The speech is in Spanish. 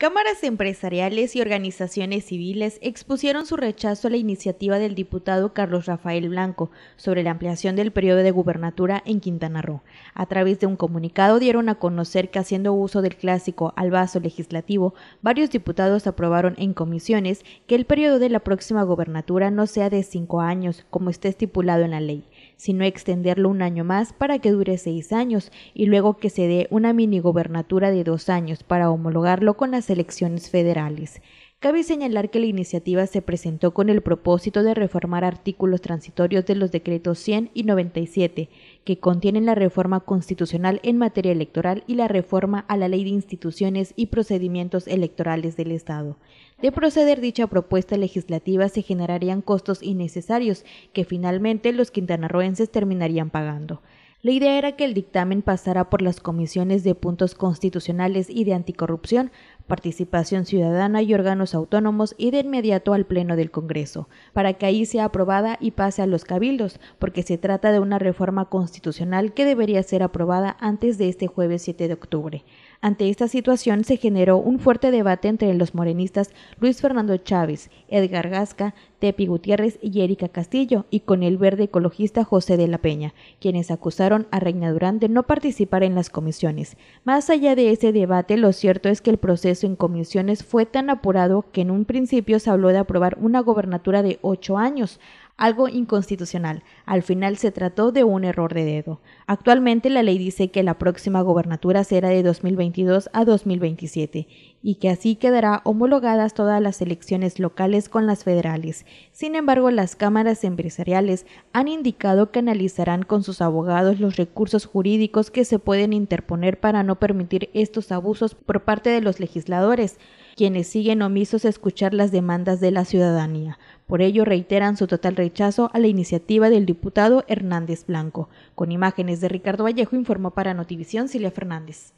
Cámaras empresariales y organizaciones civiles expusieron su rechazo a la iniciativa del diputado Carlos Rafael Blanco sobre la ampliación del periodo de gubernatura en Quintana Roo. A través de un comunicado dieron a conocer que haciendo uso del clásico al vaso legislativo, varios diputados aprobaron en comisiones que el periodo de la próxima gobernatura no sea de cinco años, como está estipulado en la ley sino extenderlo un año más para que dure seis años y luego que se dé una mini gobernatura de dos años para homologarlo con las elecciones federales. Cabe señalar que la iniciativa se presentó con el propósito de reformar artículos transitorios de los decretos 100 y 97, que contienen la reforma constitucional en materia electoral y la reforma a la ley de instituciones y procedimientos electorales del Estado. De proceder dicha propuesta legislativa se generarían costos innecesarios que finalmente los quintanarroenses terminarían pagando. La idea era que el dictamen pasara por las comisiones de puntos constitucionales y de anticorrupción participación ciudadana y órganos autónomos y de inmediato al Pleno del Congreso, para que ahí sea aprobada y pase a los cabildos, porque se trata de una reforma constitucional que debería ser aprobada antes de este jueves 7 de octubre. Ante esta situación se generó un fuerte debate entre los morenistas Luis Fernando Chávez, Edgar Gasca, Tepi Gutiérrez y Erika Castillo, y con el verde ecologista José de la Peña, quienes acusaron a Reina Durán de no participar en las comisiones. Más allá de ese debate, lo cierto es que el proceso en comisiones fue tan apurado que en un principio se habló de aprobar una gobernatura de ocho años, algo inconstitucional. Al final se trató de un error de dedo. Actualmente la ley dice que la próxima gobernatura será de 2022 a 2027 y que así quedará homologadas todas las elecciones locales con las federales. Sin embargo, las cámaras empresariales han indicado que analizarán con sus abogados los recursos jurídicos que se pueden interponer para no permitir estos abusos por parte de los legisladores, quienes siguen omisos a escuchar las demandas de la ciudadanía. Por ello reiteran su total rechazo a la iniciativa del diputado Hernández Blanco. Con imágenes de Ricardo Vallejo informó para Notivisión Silvia Fernández.